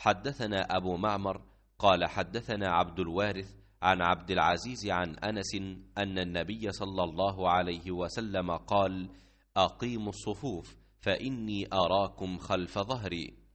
حدثنا أبو معمر قال حدثنا عبد الوارث عن عبد العزيز عن أنس أن النبي صلى الله عليه وسلم قال أقيموا الصفوف فإني أراكم خلف ظهري